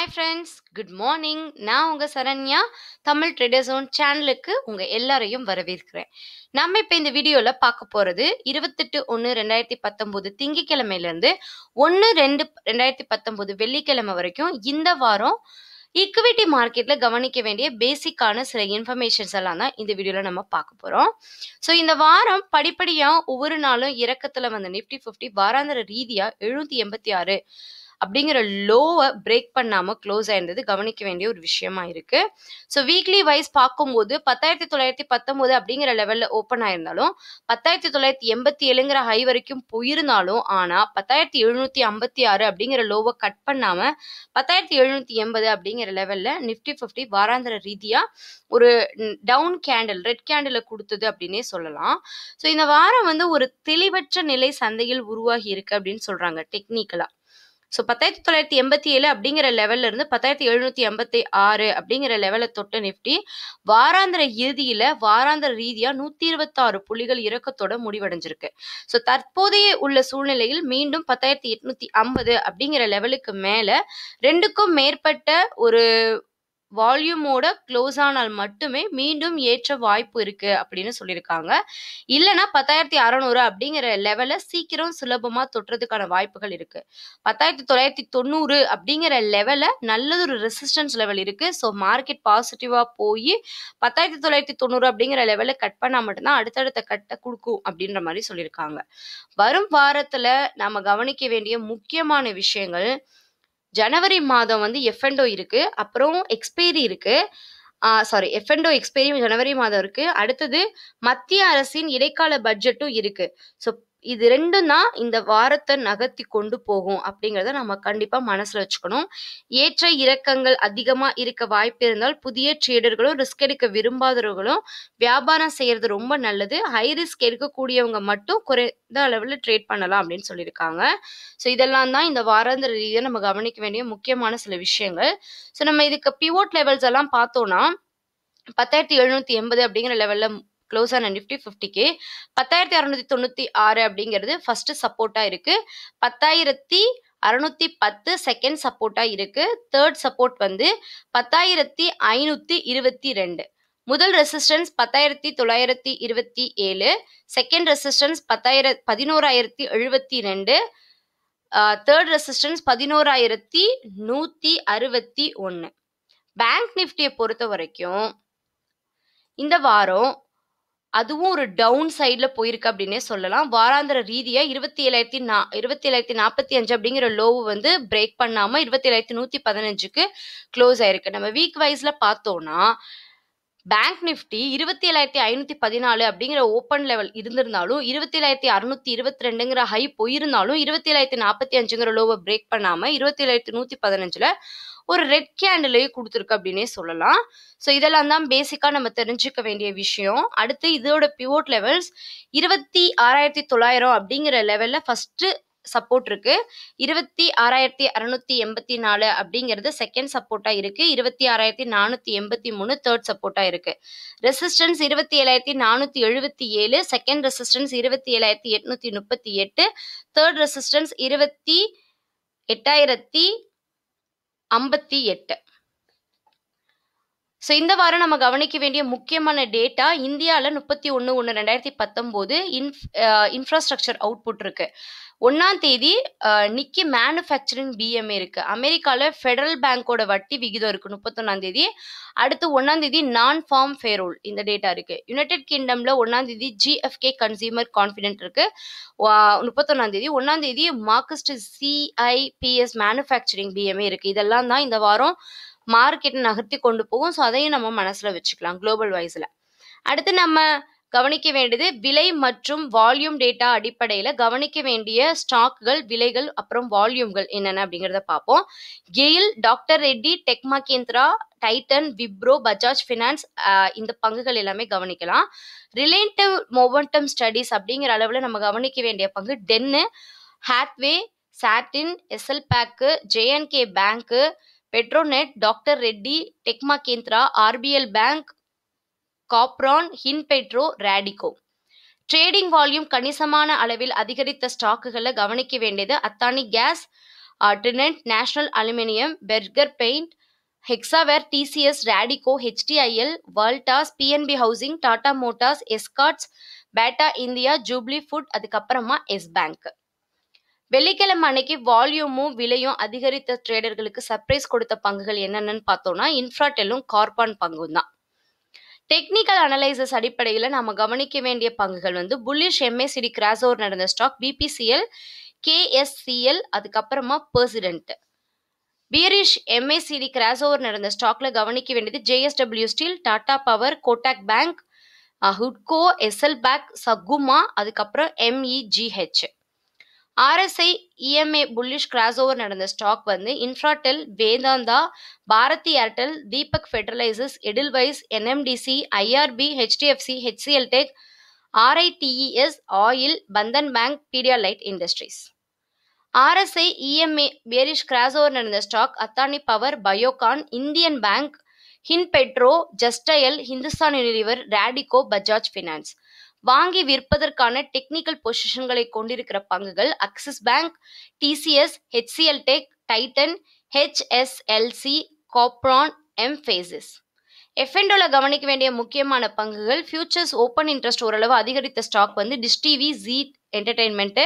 hi friends good morning நான் உங்கள் சரண்யா தமிழ் ட்ரெடர்ஸோன் சேனலுக்கு உங்கள் எல்லாரையும் வரவேற்கிறேன் நம்ம இப்போ இந்த வீடியோவில் பார்க்க போகிறது இருபத்தெட்டு ஒன்று ரெண்டாயிரத்தி பத்தொம்போது திங்கக்கிழமையிலேருந்து ஒன்று ரெண்டு ரெண்டாயிரத்தி பத்தொம்போது வெள்ளிக்கிழமை வரைக்கும் இந்த வாரம் ஈக்குவிட்டி மார்க்கெட்டில் கவனிக்க வேண்டிய பேசிக்கான சில இன்ஃபர்மேஷன்ஸ் எல்லாம் தான் இந்த வீடியோவில் நம்ம பார்க்க போகிறோம் ஸோ இந்த வாரம் படிப்படியாக ஒவ்வொரு நாளும் இறக்கத்தில் வந்த நிஃப்டி ஃபிஃப்டி வாராந்திர ரீதியாக எழுநூற்றி எண்பத்தி ஆறு அப்படிங்கிற லோவை பிரேக் பண்ணாமல் க்ளோஸ் ஆயிருந்தது கவனிக்க வேண்டிய ஒரு விஷயமா இருக்கு ஸோ வீக்லி வைஸ் பார்க்கும்போது பத்தாயிரத்தி தொள்ளாயிரத்தி பத்தொம்போது அப்படிங்கிற லெவலில் ஓப்பன் ஆயிருந்தாலும் பத்தாயிரத்தி தொள்ளாயிரத்தி எண்பத்தி ஏழுங்கிற ஹை வரைக்கும் போயிருந்தாலும் ஆனால் பத்தாயிரத்தி எழுநூற்றி ஐம்பத்தி ஆறு அப்படிங்கிற லோவை கட் பண்ணாமல் பத்தாயிரத்தி எழுநூற்றி எண்பது அப்படிங்கிற லெவலில் நிஃப்டி ஃபிஃப்டி வாராந்திர ரீதியாக ஒரு டவுன் கேண்டில் ரெட் கேண்டில் கொடுத்தது அப்படின்னே சொல்லலாம் ஸோ இந்த வாரம் வந்து ஒரு தெளிவற்ற நிலை சந்தையில் உருவாகி இருக்கு அப்படின்னு சொல்கிறாங்க டெக்னிக்கலாக ஸோ பத்தாயிரத்தி தொள்ளாயிரத்தி எண்பத்தி ஏழு அப்படிங்கிற லெவல்ல இருந்து பத்தாயிரத்தி எழுநூத்தி எண்பத்தி ஆறு அப்படிங்கிற லெவலை தொட்ட நிப்டி வாராந்திர இறுதியில வாராந்திர ரீதியா நூத்தி இருபத்தாறு புள்ளிகள் இறக்கத்தோட முடிவடைஞ்சிருக்கு ஸோ தற்போதைய உள்ள சூழ்நிலையில் மீண்டும் பத்தாயிரத்தி எட்நூத்தி ஐம்பது அப்படிங்கிற லெவலுக்கு மேல ரெண்டுக்கும் மேற்பட்ட ஒரு வால்யூமோட க்ளோஸ் ஆனால் மட்டுமே மீண்டும் ஏற்ற வாய்ப்பு இருக்குது அப்படின்னு சொல்லியிருக்காங்க இல்லைன்னா பத்தாயிரத்தி அறநூறு அப்படிங்கிற லெவலில் சீக்கிரம் சுலபமாக தொட்டுறதுக்கான வாய்ப்புகள் இருக்குது பத்தாயிரத்தி தொள்ளாயிரத்தி தொண்ணூறு அப்படிங்கிற லெவலில் நல்லதொரு ரெசிஸ்டன்ஸ் லெவல் இருக்குது ஸோ மார்க்கெட் பாசிட்டிவா போய் பத்தாயிரத்தி தொள்ளாயிரத்தி தொண்ணூறு அப்படிங்கிற லெவல கட் பண்ணால் மட்டும்தான் அடுத்தடுத்த கட்டை கொடுக்கும் அப்படின்ற மாதிரி சொல்லியிருக்காங்க வரும் வாரத்தில் நம்ம கவனிக்க வேண்டிய முக்கியமான விஷயங்கள் ஜனவரி மாதம் வந்து எஃப்என்டோ இருக்குது அப்புறம் எக்ஸ்பைரி இருக்குது சாரி எஃப்என்டோ எக்ஸ்பைரி ஜனவரி மாதம் இருக்குது அடுத்தது மத்திய அரசின் இடைக்கால பட்ஜெட்டும் இருக்குது ஸோ இது ரெண்டும் தான் இந்த வாரத்தை நகர்த்தி கொண்டு போகும் அப்படிங்கிறத நம்ம கண்டிப்பாக மனசில் வச்சுக்கணும் ஏற்ற இறக்கங்கள் அதிகமாக இருக்க வாய்ப்பு இருந்தால் புதிய ட்ரேடர்களும் ரிஸ்க் எடுக்க விரும்பாதவர்களும் வியாபாரம் செய்கிறது ரொம்ப நல்லது ஹை ரிஸ்க் எடுக்கக்கூடியவங்க மட்டும் குறைந்த அளவுல ட்ரேட் பண்ணலாம் அப்படின்னு சொல்லியிருக்காங்க ஸோ இதெல்லாம் தான் இந்த வாரந்த ரீதியாக நம்ம கவனிக்க வேண்டிய முக்கியமான சில விஷயங்கள் ஸோ நம்ம இதுக்கு பிஓட் லெவல்ஸ் எல்லாம் பார்த்தோம்னா பத்தாயிரத்தி எழுநூத்தி எண்பது அப்படிங்கிற லெவல்ல க்ளோஸ் ஆன நிஃப்டி ஃபிஃப்டிக்கு பத்தாயிரத்தி அறநூற்றி தொண்ணூற்றி ஆறு அப்படிங்கிறது ஃபஸ்ட்டு சப்போர்ட்டாக இருக்குது பத்தாயிரத்தி அறுநூத்தி பத்து செகண்ட் சப்போர்ட்டாக இருக்குது தேர்ட் சப்போர்ட் வந்து பத்தாயிரத்தி ஐநூற்றி இருபத்தி ரெண்டு முதல் ரெசிஸ்டன்ஸ் பத்தாயிரத்தி தொள்ளாயிரத்தி இருபத்தி ஏழு செகண்ட் ரெசிஸ்டன்ஸ் பத்தாயிர பதினோராயிரத்தி எழுபத்தி ரெண்டு தேர்ட் ரெசிஸ்டன்ஸ் பதினோராயிரத்தி நூற்றி அறுபத்தி ஒன்று பேங்க் நிஃப்டியை பொறுத்த வரைக்கும் இந்த வாரம் அதுவும் ஒரு டவுன் சைடில் போயிருக்கு அப்படின்னே சொல்லலாம் வாராந்திர ரீதியாக இருபத்தி ஏழாயிரத்தி நா இருபத்தி ஏழாயிரத்தி நாற்பத்தி அஞ்சு அப்படிங்கிற லோவு வந்து பிரேக் பண்ணாமல் இருபத்தி ஏழாயிரத்தி நூற்றி பதினஞ்சுக்கு க்ளோஸ் ஆயிருக்கு நம்ம வீக் வைஸில் பார்த்தோன்னா பேங்க் நிஃப்டி இருபத்தி ஏழாயிரத்தி ஐநூத்தி பதினாலு அப்படிங்கிற ஓப்பன் லெவல் இருந்திருந்தாலும் இருபத்தி ஏழாயிரத்தி அறுநூத்தி இருபத்தி ரெண்டுங்கிற ஹை போயிருந்தாலும் இருபத்தி ஏழாயிரத்தி நாற்பத்தி அஞ்சுங்கிற லோவை பிரேக் பண்ணாம இருபத்தி ஏழாயிரத்தி நூத்தி பதினஞ்சுல ஒரு ரெட் கேண்டிலையே கொடுத்துருக்கு அப்படின்னே சொல்லலாம் ஸோ இதெல்லாம் தான் பேசிக்காக நம்ம தெரிஞ்சுக்க வேண்டிய விஷயம் அடுத்து இதோட பிவோட் லெவல்ஸ் இருபத்தி ஆறாயிரத்தி தொள்ளாயிரம் அப்படிங்கிற லெவலில் ஃபஸ்ட்டு சப்போர்ட் இருக்கு இருபத்தி ஆறாயிரத்தி அறுநூத்தி எண்பத்தி நாலு அப்படிங்கிறது செகண்ட் சப்போர்ட்டா இருக்கு இருபத்தி ஆறாயிரத்தி நானூத்தி எண்பத்தி மூணு தேர்ட் சப்போர்ட்டா இருக்கு ரெசிஸ்டன்ஸ் இருபத்தி ஏழாயிரத்தி நானூத்தி எழுபத்தி ஏழு செகண்ட் ரெசிஸ்டன்ஸ் இருபத்தி ஏழாயிரத்தி எட்நூத்தி முப்பத்தி எட்டு தேர்ட் ரெசிஸ்டன்ஸ் இருபத்தி எட்டாயிரத்தி ஐம்பத்தி எட்டு ஸோ இந்த வாரம் நம்ம கவனிக்க வேண்டிய முக்கியமான டேட்டா இந்தியாவில் முப்பத்தி ஒன்று ஒன்று ரெண்டாயிரத்தி பத்தொம்போது இன் இன்ஃப்ராஸ்ட்ரக்சர் அவுட்புட் இருக்குது ஒன்றாம் தேதி நிக்கி மேனுஃபேக்சரிங் பிஎம்ஏ இருக்குது அமெரிக்காவில் ஃபெடரல் பேங்க்கோட வட்டி விகிதம் இருக்குது தேதி அடுத்து ஒன்றாந்தேதி நான் ஃபார்ம் ஃபேரோல் இந்த டேட்டா இருக்குது யுனைடெட் கிங்டமில் ஒன்றாந்தேதி ஜிஎஃப்கே கன்சியூமர் கான்ஃபிடென்ட் இருக்குது முப்பத்தொன்னாந்தேதி ஒன்றாந்தேதி மார்க்கஸ்ட் சிஐபிஎஸ் மேனுஃபேக்சரிங் பிஎம்ஏ இருக்குது இதெல்லாம் தான் இந்த வாரம் மார்க்கெட்டை நகர்த்தி கொண்டு போகும் ஸோ அதையும் நம்ம மனசில் வச்சுக்கலாம் குளோபல் வைஸில் அடுத்து நம்ம கவனிக்க வேண்டியது விலை மற்றும் வால்யூம் டேட்டா அடிப்படையில் கவனிக்க வேண்டிய ஸ்டாக்குகள் விலைகள் அப்புறம் வால்யூம்கள் என்னென்ன அப்படிங்கிறத பார்ப்போம் கெயில் டாக்டர் ரெட்டி டெக்மா கேந்திரா டைட்டன் விப்ரோ பஜாஜ் ஃபினான்ஸ் இந்த பங்குகள் எல்லாமே கவனிக்கலாம் ரிலேட்டிவ் மொமெண்டம் ஸ்டடிஸ் அப்படிங்கிற அளவில் நம்ம கவனிக்க வேண்டிய பங்கு டென்னு Hathway Satin Essel Pack J and K Bank Petronet doctor Reddy டெக்மா கேந்திரா ஆர்பிஎல் பேங்க் காப்ரான் ஹின்பெட்ரோ ரேடிகோ ட்ரேடிங் வால்யூம் கணிசமான அளவில் அதிகரித்த ஸ்டாக்குகளை கவனிக்க வேண்டியது Adani Gas Trent National Aluminium Berger Paint Hexaware TCS Radico HDIL Voltas PNB Housing Tata Motors Escorts Bata India Jubilant Food அதுக்கப்புறமா Yes Bank வெள்ளிக்கிழமை அன்னைக்கு வால்யூமும் விலையும் அதிகரித்த ட்ரேடர்களுக்கு சர்ப்ரைஸ் கொடுத்த பங்குகள் என்னென்னு பார்த்தோம்னா இன்ஃப்ராடெல்லும் கார்பான் பங்கும் தான் டெக்னிக்கல் அனலைசஸ் அடிப்படையில் நம்ம கவனிக்க வேண்டிய பங்குகள் வந்து புல்லிஷ் எம்ஏசிடி கிராஸ் ஓவர் நடந்த ஸ்டாக் பிபிசிஎல் கேஎஸ்சிஎல் அதுக்கப்புறமா persistent bearish MACD crossover நடந்த ஸ்டாக்ல கவனிக்க வேண்டியது JSW Steel Tata Power Kotak Bank ஹுட்கோ எஸ்எல் பேக் சகுமா அதுக்கப்புறம் MEGH RSI EMA bullish crossover நடந்த ஸ்டாக் வந்து Infratel Vedanta Bharti Airtel Deepak Fertilisers Edelweiss NMDC IRB HDFC HCL Tech RITES Oil Bandhan Bank Pidilite Industries RSI EMA bearish crossover நடந்த stock Adani Power Biocon Indian Bank Hindpetro Justdial Hindustan Unilever Radico Bajaj Finance வாங்கி விற்பதற்கான technical பொசிஷன்களை கொண்டிருக்கிற பங்குகள் Axis Bank TCS HCL Tech Titan HSLC காப்ரான் Mphasis எஃப்என்டோல கவனிக்க வேண்டிய முக்கியமான பங்குகள் ஃபியூச்சர்ஸ் ஓப்பன் இன்ட்ரெஸ்ட் ஓரளவு அதிகரித்த ஸ்டாக் வந்து Dish TV Zee Entertainment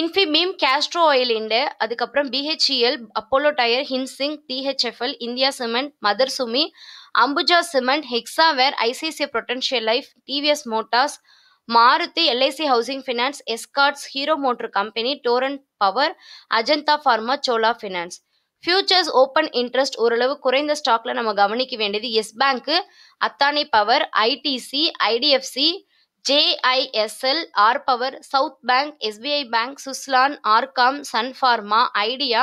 Infibeam Castrol Oil இண்டு அதுக்கப்புறம் பிஹெச்இஎல் அப்போலோ டயர் ஹின்சிங் DHFL India Cement Mother Sumi Ambuja Cement Hexaware ICICI Prudential Life TVS Motors Maruti LIC Housing Finance Escorts Hero Motor Company Torrent Power Ajanta Pharma Chola Finance futures open interest ஓரளவு குறைந்த ஸ்டாக்ல நம்ம கவனிக்க வேண்டியது Yes Bank Adani Power ITC IDFC JISL R Power South Bank SBI Bank Suzlon RCom Sun Pharma idea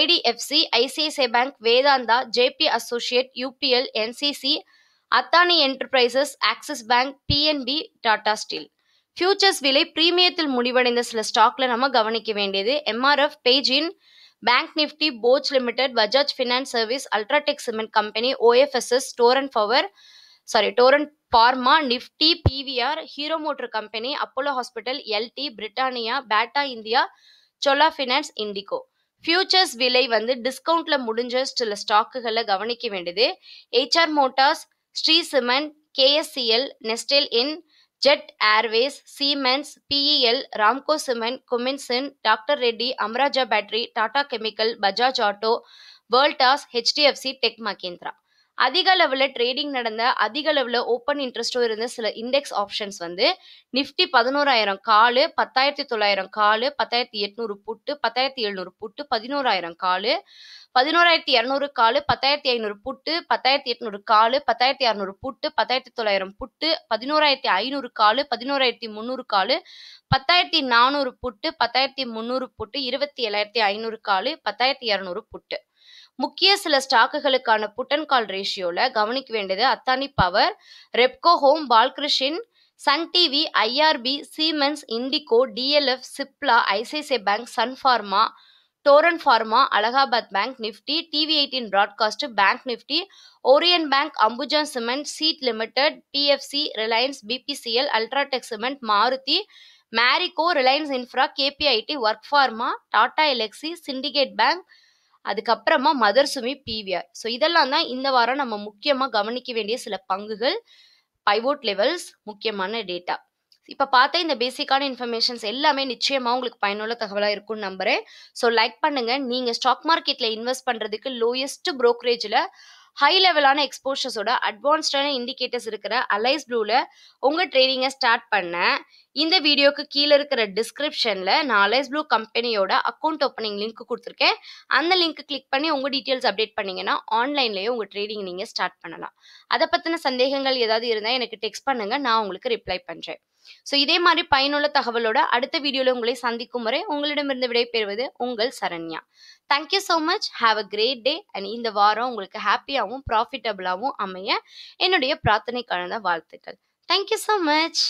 IDFC ICICI Bank Vedanta JP Associate UPL NCC Adani Enterprises Axis Bank PNB Tata Steel futures விலை பிரீமியத்தில் முடிவடைந்த சில ஸ்டாக்ல நம்ம கவனிக்க வேண்டியது எம்ஆர்எஃப் பேஜின் Bank Nifty Bosch Limited Bajaj Finance Service UltraTech Cement Company OFSS Store and Power sorry Torrent Pharma Nifty PVR Hero Motor Company Apollo Hospital LT Britannia Bata India Chola Finance IndiGo futures விலை வந்து டிஸ்கவுண்ட்ல முடிஞ்ச சில ஸ்டாக்குகளை கவனிக்க வேண்டியது HR Motors Shree cement KSCL Nestle in Jet Airways Siemens BEL Ramco Cement Cummins doctor Reddy Amara Raja Battery Tata Chemical Bajaj Auto Voltas HDFC Tech Mahindra அதிக அளவில் ட்ரேடிங் நடந்த அதிக அளவில் ஓப்பன் இன்ட்ரெஸ்ட்டும் இருந்த சில இண்டெக்ஸ் ஆப்ஷன்ஸ் வந்து நிஃப்டி பதினோராயிரம் காலு பத்தாயிரத்தி தொள்ளாயிரம் காலு பத்தாயிரத்தி எட்நூறு புட்டு பத்தாயிரத்தி எழுநூறு புட்டு பதினோராயிரம் காலு பதினோராயிரத்தி இரநூறு காலு பத்தாயிரத்தி ஐநூறு புட்டு பத்தாயிரத்தி எட்நூறு காலு பத்தாயிரத்தி அறநூறு புட்டு பத்தாயிரத்தி தொள்ளாயிரம் புட்டு பதினோராயிரத்தி ஐநூறு காலு பதினோராயிரத்தி முந்நூறு காலு பத்தாயிரத்தி நானூறு புட்டு பத்தாயிரத்தி முந்நூறு புட்டு இருபத்தி ஏழாயிரத்தி ஐநூறு காலு பத்தாயிரத்தி இரநூறு புட்டு முக்கிய சில ஸ்டாக்குகளுக்கான புட் அண்ட் கால் ரேஷியோவில் கவனிக்க வேண்டியது Adani Power Repco Home Balkrishna Sun TV IRB Siemens IndiGo DLF Cipla ICICI Bank Sun Pharma Torrent Pharma Allahabad Bank Nifty TV eighteen broadcast Bank Nifty Oriental Bank Ambuja Cement Ceat Limited PFC Reliance BPCL UltraTech Cement Maruti Marico Reliance Infra KPIT work Pharma Tata Elxsi Syndicate Bank அதுக்கப்புறமா Mother Sumi PVR so இதெல்லாம் தான் இந்த வாரம் நம்ம முக்கியமாக கவனிக்க வேண்டிய சில பங்குகள் பைவோட் லெவல்ஸ் முக்கியமான டேட்டா இப்போ பார்த்த இந்த பேசிக்கான இன்ஃபர்மேஷன்ஸ் எல்லாமே நிச்சயமாக உங்களுக்கு பயனுள்ள தகவலாக இருக்கும்னு நம்புகிறேன் ஸோ லைக் பண்ணுங்கள் நீங்கள் ஸ்டாக் மார்க்கெட்டில் இன்வெஸ்ட் பண்ணுறதுக்கு லோயஸ்ட் ப்ரோக்கரேஜில் ஹை லெவலான எக்ஸ்போஷர்ஸோட அட்வான்ஸ்டான இண்டிகேட்டர்ஸ் இருக்கிற அலைஸ் ப்ளூவில் உங்கள் ட்ரெயினிங்கை ஸ்டார்ட் பண்ண இந்த வீடியோக்கு கீழே இருக்கிற டிஸ்கிரிப்ஷனில் நான் அலைஸ் ப்ளூ கம்பெனியோட அக்கௌண்ட் ஓப்பனிங் லிங்க் கொடுத்துருக்கேன் அந்த லிங்க் கிளிக் பண்ணி உங்கள் டீட்டெயில்ஸ் அப்டேட் பண்ணிங்கன்னா ஆன்லைன்லேயே உங்கள் ட்ரேடிங் நீங்கள் ஸ்டார்ட் பண்ணலாம் அதை பற்றின சந்தேகங்கள் ஏதாவது இருந்தால் எனக்கு டெக்ஸ்ட் பண்ணுங்கள் நான் உங்களுக்கு ரிப்ளை பண்ணுறேன் ஸோ இதே மாதிரி பயனுள்ள தகவலோட அடுத்த வீடியோவில் உங்களை சந்திக்கும் வரை உங்களிடமிருந்து விடைபெறுவது உங்கள் Saranya thank you so much have a great day and இந்த வாரம் உங்களுக்கு ஹாப்பியாகவும் ப்ராஃபிட்டபிளாகவும் அமைய என்னுடைய பிரார்த்தனை கலந்த வாழ்த்துக்கள் தேங்க்யூ ஸோ மச்